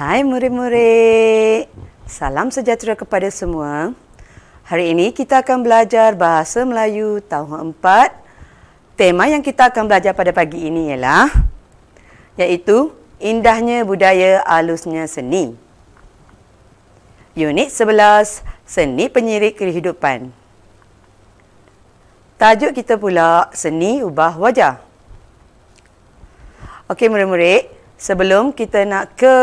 Hai murid-murid. Salam sejahtera kepada semua. Hari ini kita akan belajar bahasa Melayu tahun 4. Tema yang kita akan belajar pada pagi ini ialah iaitu indahnya budaya alusnya seni. Unit 11 Seni penyirik kehidupan. Tajuk kita pula seni ubah wajah. Okey murid-murid, sebelum kita nak ke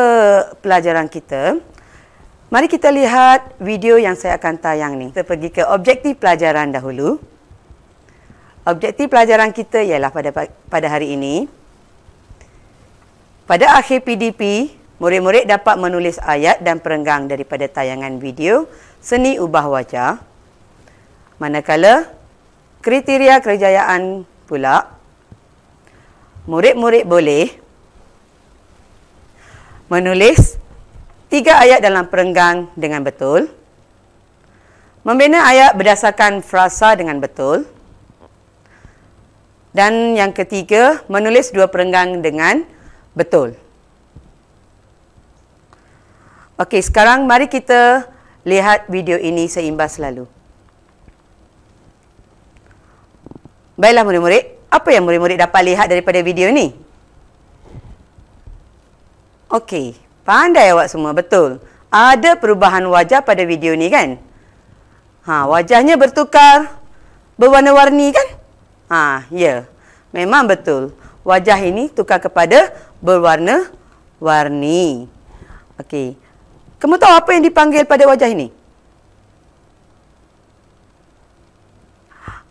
pelajaran kita, mari kita lihat video yang saya akan tayang ni. Kita pergi ke objektif pelajaran dahulu. Objektif pelajaran kita ialah pada pada hari ini. Pada akhir PDP, murid-murid dapat menulis ayat dan perenggang daripada tayangan video Seni Ubah Wajah. Manakala kriteria kerjayaan pula murid-murid boleh menulis tiga ayat dalam perenggang dengan betul, membina ayat berdasarkan frasa dengan betul, dan yang ketiga, menulis dua perenggang dengan betul. Okey, sekarang mari kita lihat video ini seimbas selalu. Baiklah murid-murid, apa yang murid-murid dapat lihat daripada video ini? Okey, pandai awak semua, betul. Ada perubahan wajah pada video ni kan? Ha, wajahnya bertukar berwarna-warni kan? Ha, ya. Memang betul. Wajah ini tukar kepada berwarna-warni. Okey. Kamu tahu apa yang dipanggil pada wajah ini?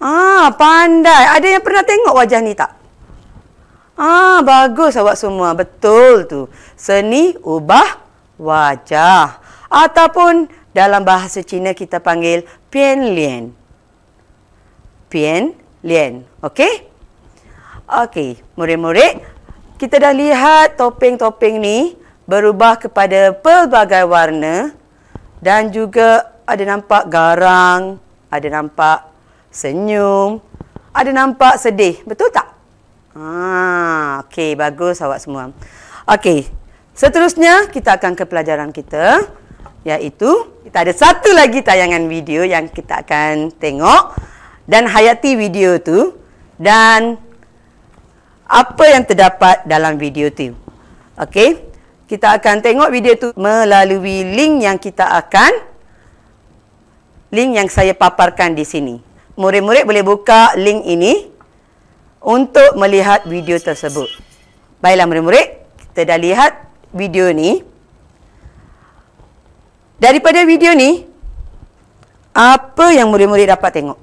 Ah, pandai. Ada yang pernah tengok wajah ni tak? Ah, bagus awak semua. Betul tu. Seni ubah wajah. Ataupun dalam bahasa Cina kita panggil pian lian. Pian lian. Okey? Okey, murid-murid. Kita dah lihat topeng-topeng ni berubah kepada pelbagai warna. Dan juga ada nampak garang, ada nampak senyum, ada nampak sedih. Betul tak? Ah, okey bagus awak semua. Okey. Seterusnya kita akan ke pelajaran kita iaitu kita ada satu lagi tayangan video yang kita akan tengok dan hayati video tu dan apa yang terdapat dalam video tu. Okey. Kita akan tengok video tu melalui link yang kita akan link yang saya paparkan di sini. Murid-murid boleh buka link ini untuk melihat video tersebut. Baiklah murid-murid, kita dah lihat video ni. Daripada video ni, apa yang murid-murid dapat tengok?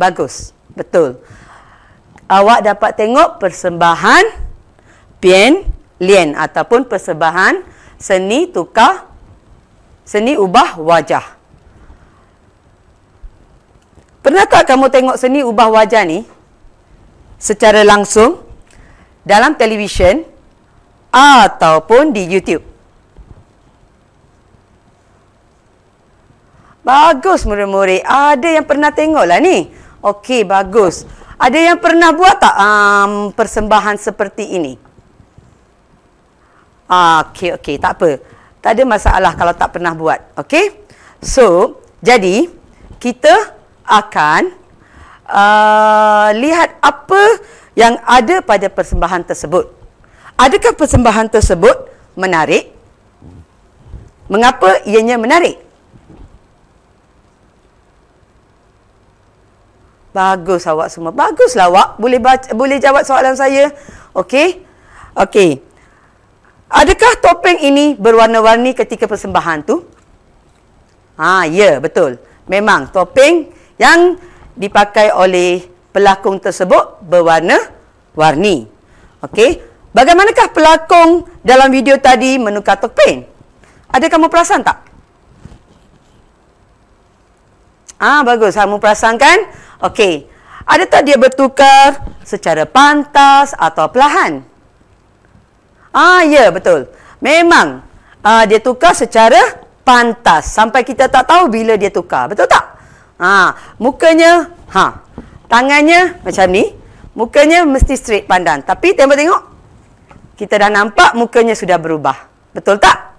Bagus, betul. Awak dapat tengok persembahan pian lian ataupun persembahan seni tukar seni ubah wajah. Pernah tak kamu tengok seni ubah wajah ni? Secara langsung dalam televisyen ataupun di YouTube. Bagus murid-murid. Ada yang pernah tengok lah ni. Okey, bagus. Ada yang pernah buat tak um, persembahan seperti ini? Ah, okey, okey. Tak apa. Tak ada masalah kalau tak pernah buat. Okey? So, jadi kita akan uh, lihat apa yang ada pada persembahan tersebut. Adakah persembahan tersebut menarik? Mengapa ianya menarik? Bagus awak semua. Baguslah awak boleh baca, boleh jawab soalan saya. Okey. Okey. Adakah topeng ini berwarna-warni ketika persembahan tu? Ha, ya, betul. Memang topeng yang dipakai oleh pelakon tersebut berwarna-warni. Okey, bagaimanakah pelakon dalam video tadi menukar topeng? Ada kamu perasan tak? Ah, bagus. Kamu perasan kan? Okey. Ada tak dia bertukar secara pantas atau perlahan? Ah, ya, betul. Memang ah, dia tukar secara pantas sampai kita tak tahu bila dia tukar. Betul tak? Ha, mukanya ha. Tangannya macam ni. Mukanya mesti straight pandang. Tapi tengok tengok. Kita dah nampak mukanya sudah berubah. Betul tak?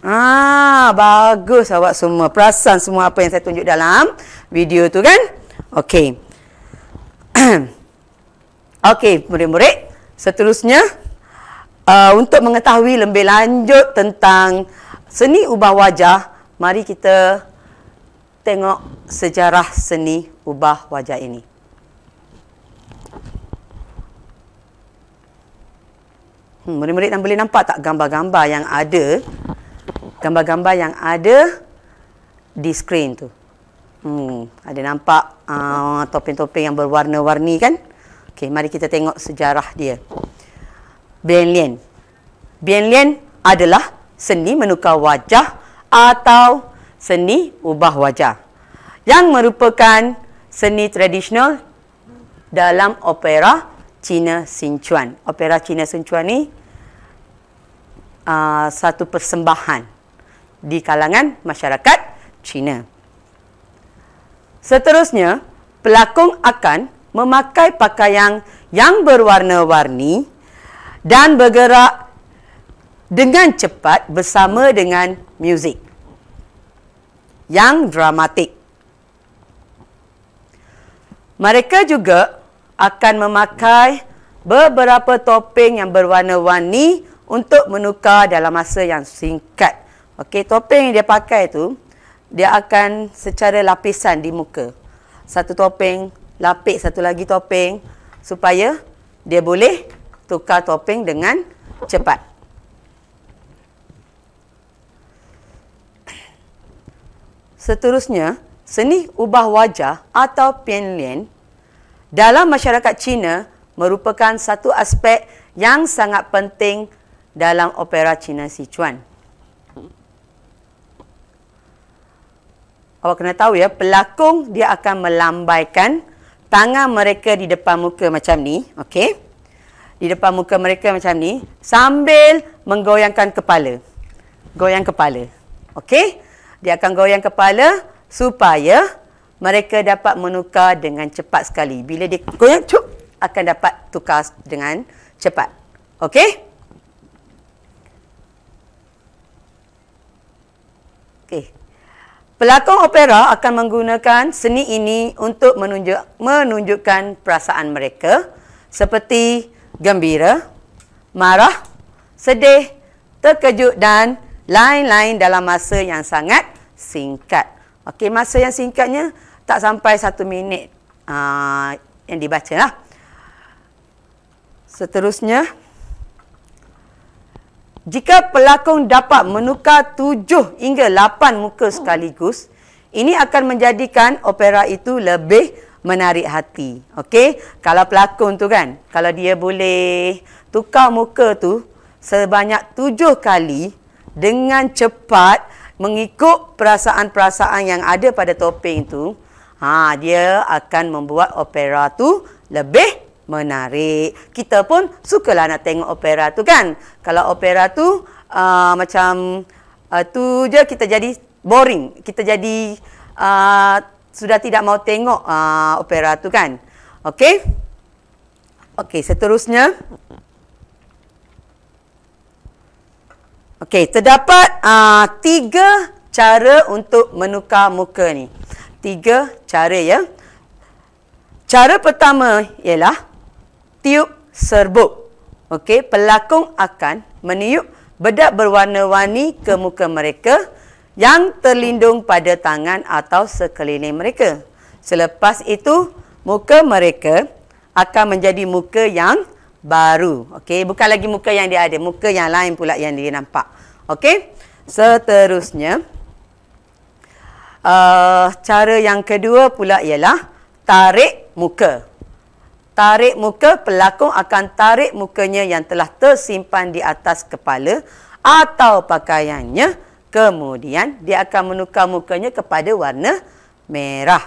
Ah, bagus awak semua. Perasan semua apa yang saya tunjuk dalam video tu kan? Okey. Okey, murid-murid. Seterusnya, uh, untuk mengetahui lebih lanjut tentang seni ubah wajah, mari kita tengok sejarah seni ubah wajah ini. Hmm, murid-murid hmm, boleh nampak tak gambar-gambar yang ada? Gambar-gambar yang ada di skrin tu. Hmm, ada nampak uh, topeng-topeng yang berwarna-warni kan? Okay, mari kita tengok sejarah dia. Bian Lian. Bian Lian adalah seni menukar wajah atau seni ubah wajah yang merupakan seni tradisional dalam opera Cina Sinchuan. Opera Cina Sinchuan ni uh, satu persembahan di kalangan masyarakat Cina. Seterusnya, pelakon akan memakai pakaian yang berwarna-warni dan bergerak dengan cepat bersama dengan muzik yang dramatik. Mereka juga akan memakai beberapa topeng yang berwarna-warni untuk menukar dalam masa yang singkat. Okey, topeng yang dia pakai tu dia akan secara lapisan di muka. Satu topeng lapik satu lagi topeng supaya dia boleh tukar topeng dengan cepat. Seterusnya, seni ubah wajah atau pianlian dalam masyarakat Cina merupakan satu aspek yang sangat penting dalam opera Cina Sichuan. Awak kena tahu ya, pelakon dia akan melambaikan tangan mereka di depan muka macam ni, okay? Di depan muka mereka macam ni sambil menggoyangkan kepala. Goyang kepala. okay? dia akan goyang kepala supaya mereka dapat menukar dengan cepat sekali. Bila dia goyang, cuk, akan dapat tukar dengan cepat. Okey? Okey. Pelakon opera akan menggunakan seni ini untuk menunjuk, menunjukkan perasaan mereka seperti gembira, marah, sedih, terkejut dan lain-lain dalam masa yang sangat singkat. Okey, masa yang singkatnya tak sampai satu minit uh, yang dibaca lah. Seterusnya, jika pelakon dapat menukar tujuh hingga lapan muka sekaligus, ini akan menjadikan opera itu lebih menarik hati. Okey, kalau pelakon tu kan, kalau dia boleh tukar muka tu sebanyak tujuh kali, dengan cepat mengikut perasaan-perasaan yang ada pada topeng itu, ha dia akan membuat opera tu lebih menarik. Kita pun sukalah nak tengok opera tu kan. Kalau opera tu uh, macam uh, tu je kita jadi boring. Kita jadi uh, sudah tidak mau tengok uh, opera tu kan. Okey. Okey, seterusnya Okey, terdapat uh, tiga cara untuk menukar muka ni. Tiga cara ya. Cara pertama ialah tiup serbuk. Okey, pelakon akan meniup bedak berwarna-warni ke muka mereka yang terlindung pada tangan atau sekeliling mereka. Selepas itu, muka mereka akan menjadi muka yang baru. Okey, bukan lagi muka yang dia ada, muka yang lain pula yang dia nampak. Okey. Seterusnya uh, cara yang kedua pula ialah tarik muka. Tarik muka pelakon akan tarik mukanya yang telah tersimpan di atas kepala atau pakaiannya. Kemudian dia akan menukar mukanya kepada warna merah,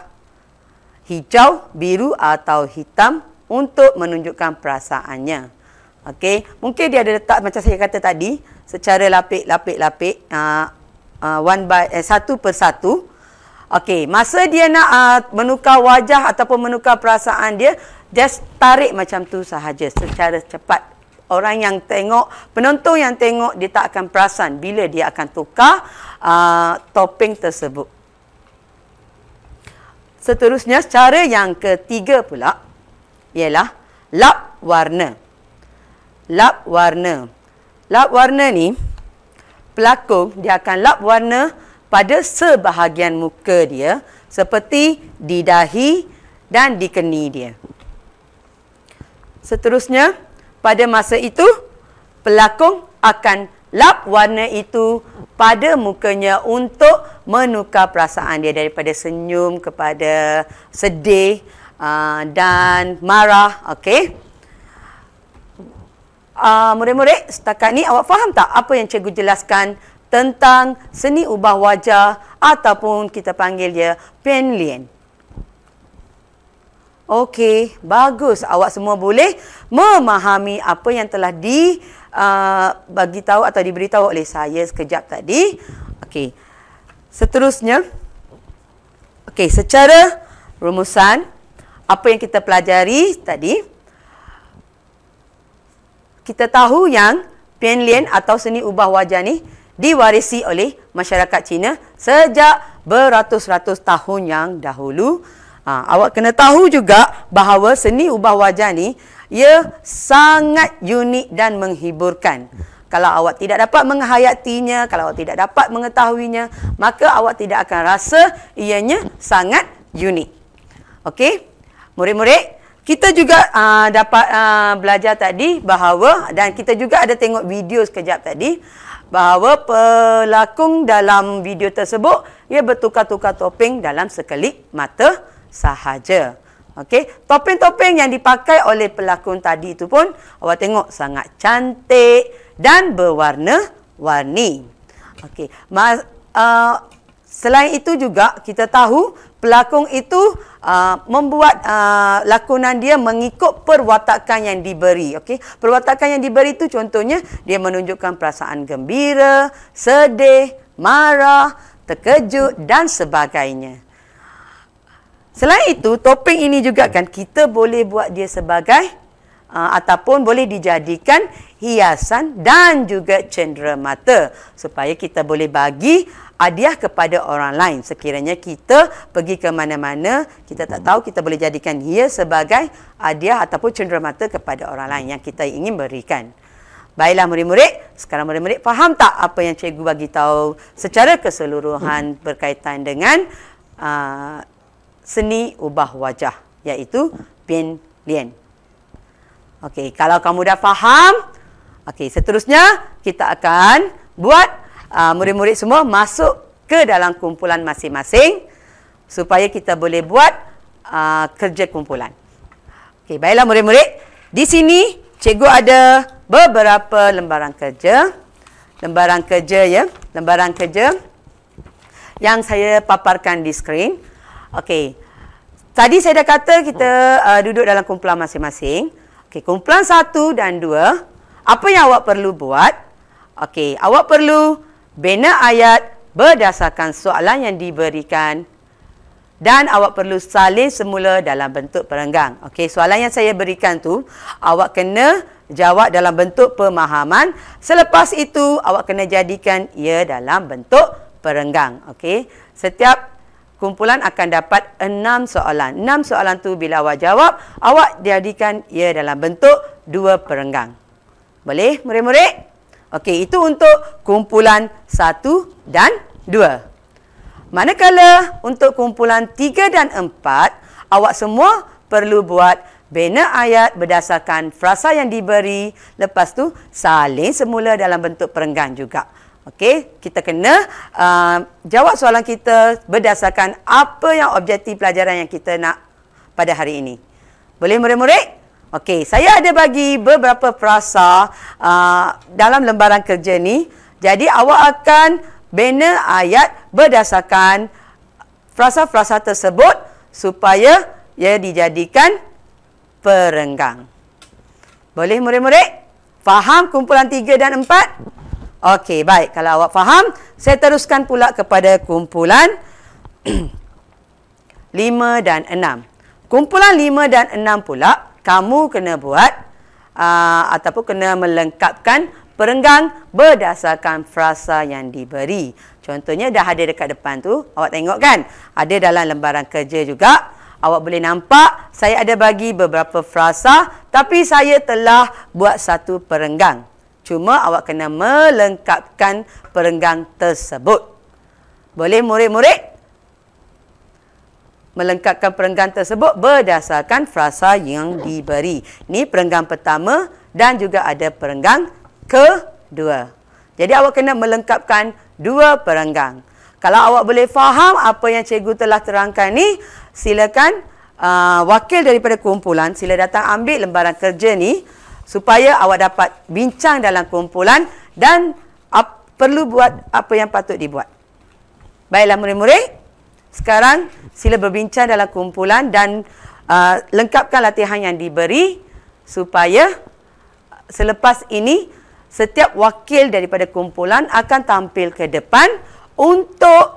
hijau, biru atau hitam untuk menunjukkan perasaannya. Okey, mungkin dia ada letak macam saya kata tadi secara lapik-lapik-lapik uh, uh, one by eh, satu persatu, satu. Okey, masa dia nak uh, menukar wajah ataupun menukar perasaan dia, just tarik macam tu sahaja secara cepat. Orang yang tengok, penonton yang tengok dia tak akan perasan bila dia akan tukar uh, topping tersebut. Seterusnya, cara yang ketiga pula ialah lap warna. Lap warna. Lap warna ni pelakon dia akan lap warna pada sebahagian muka dia seperti di dahi dan di keni dia. Seterusnya, pada masa itu pelakon akan lap warna itu pada mukanya untuk menukar perasaan dia daripada senyum kepada sedih uh, dan marah. Okey. Uh, murid-murid, setakat ni awak faham tak apa yang cikgu jelaskan tentang seni ubah wajah ataupun kita panggil dia penlian? Okey, bagus. Awak semua boleh memahami apa yang telah di uh, ah, bagi tahu atau diberitahu oleh saya sekejap tadi. Okey. Seterusnya Okey, secara rumusan apa yang kita pelajari tadi kita tahu yang penlian atau seni ubah wajah ni diwarisi oleh masyarakat Cina sejak beratus-ratus tahun yang dahulu. Ha, awak kena tahu juga bahawa seni ubah wajah ni ia sangat unik dan menghiburkan. Kalau awak tidak dapat menghayatinya, kalau awak tidak dapat mengetahuinya, maka awak tidak akan rasa ianya sangat unik. Okey? murid-murid kita juga uh, dapat uh, belajar tadi bahawa dan kita juga ada tengok video sekejap tadi bahawa pelakung dalam video tersebut ia bertukar-tukar topeng dalam sekelip mata sahaja. Okey, topeng-topeng yang dipakai oleh pelakon tadi itu pun awak tengok sangat cantik dan berwarna-warni. Okey, uh, Selain itu juga kita tahu pelakon itu uh, membuat uh, lakonan dia mengikut perwatakan yang diberi. okay? perwatakan yang diberi itu contohnya dia menunjukkan perasaan gembira, sedih, marah, terkejut dan sebagainya. Selain itu topeng ini juga kan kita boleh buat dia sebagai uh, ataupun boleh dijadikan hiasan dan juga cendera mata supaya kita boleh bagi hadiah kepada orang lain sekiranya kita pergi ke mana-mana kita tak tahu kita boleh jadikan ia sebagai hadiah ataupun cenderamata kepada orang lain yang kita ingin berikan. Baiklah murid-murid, sekarang murid-murid faham tak apa yang cikgu bagi tahu secara keseluruhan berkaitan dengan uh, seni ubah wajah iaitu pin lian. Okey, kalau kamu dah faham, okey, seterusnya kita akan buat uh, murid-murid semua masuk ke dalam kumpulan masing-masing supaya kita boleh buat uh, kerja kumpulan. Okey, baiklah murid-murid. Di sini cikgu ada beberapa lembaran kerja. Lembaran kerja ya, lembaran kerja yang saya paparkan di skrin. Okey. Tadi saya dah kata kita uh, duduk dalam kumpulan masing-masing. Okey, kumpulan satu dan dua. Apa yang awak perlu buat? Okey, awak perlu bina ayat berdasarkan soalan yang diberikan dan awak perlu salin semula dalam bentuk perenggang. Okey, soalan yang saya berikan tu awak kena jawab dalam bentuk pemahaman. Selepas itu awak kena jadikan ia dalam bentuk perenggang. Okey. Setiap kumpulan akan dapat enam soalan. Enam soalan tu bila awak jawab, awak jadikan ia dalam bentuk dua perenggang. Boleh, murid-murid? Okey, itu untuk kumpulan satu dan dua. Manakala untuk kumpulan tiga dan empat, awak semua perlu buat bina ayat berdasarkan frasa yang diberi. Lepas tu saling semula dalam bentuk perenggan juga. Okey, kita kena uh, jawab soalan kita berdasarkan apa yang objektif pelajaran yang kita nak pada hari ini. Boleh murid-murid? Okey, saya ada bagi beberapa frasa uh, dalam lembaran kerja ni. Jadi awak akan bina ayat berdasarkan frasa-frasa tersebut supaya ia dijadikan perenggang. Boleh murid-murid? Faham kumpulan tiga dan empat? Okey, baik. Kalau awak faham, saya teruskan pula kepada kumpulan lima dan enam. Kumpulan lima dan enam pula kamu kena buat aa, uh, ataupun kena melengkapkan perenggang berdasarkan frasa yang diberi. Contohnya dah ada dekat depan tu, awak tengok kan? Ada dalam lembaran kerja juga. Awak boleh nampak saya ada bagi beberapa frasa tapi saya telah buat satu perenggang. Cuma awak kena melengkapkan perenggang tersebut. Boleh murid-murid? melengkapkan perenggan tersebut berdasarkan frasa yang diberi. Ini perenggan pertama dan juga ada perenggan kedua. Jadi awak kena melengkapkan dua perenggan. Kalau awak boleh faham apa yang cikgu telah terangkan ni, silakan uh, wakil daripada kumpulan sila datang ambil lembaran kerja ni supaya awak dapat bincang dalam kumpulan dan perlu buat apa yang patut dibuat. Baiklah murid-murid. Sekarang sila berbincang dalam kumpulan dan uh, lengkapkan latihan yang diberi supaya selepas ini setiap wakil daripada kumpulan akan tampil ke depan untuk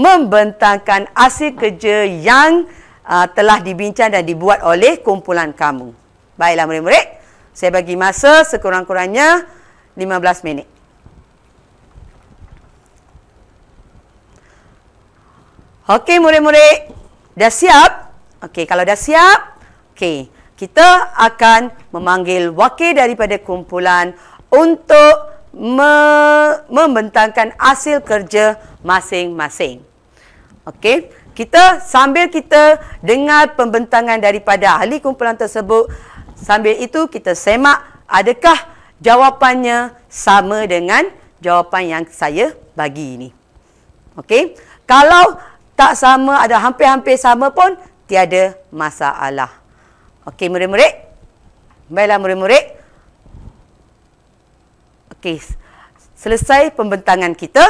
membentangkan asyik kerja yang uh, telah dibincang dan dibuat oleh kumpulan kamu. Baiklah murid-murid, saya bagi masa sekurang-kurangnya 15 minit. Okey, murid-murid. Dah siap? Okey, kalau dah siap, okey. Kita akan memanggil wakil daripada kumpulan untuk me- membentangkan hasil kerja masing-masing. Okey, kita sambil kita dengar pembentangan daripada ahli kumpulan tersebut, sambil itu kita semak adakah jawapannya sama dengan jawapan yang saya bagi ini. Okey, kalau tak sama ada hampir-hampir sama pun tiada masalah. Okey murid-murid. Baiklah murid-murid. Okey. Selesai pembentangan kita.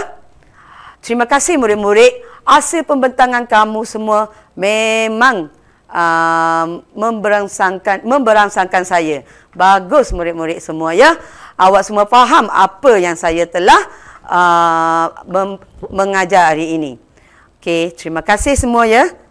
Terima kasih murid-murid. Asal pembentangan kamu semua memang uh, memberangsangkan memberangsangkan saya. Bagus murid-murid semua ya. Awak semua faham apa yang saya telah uh, mengajar hari ini. Okey, terima kasih semua ya.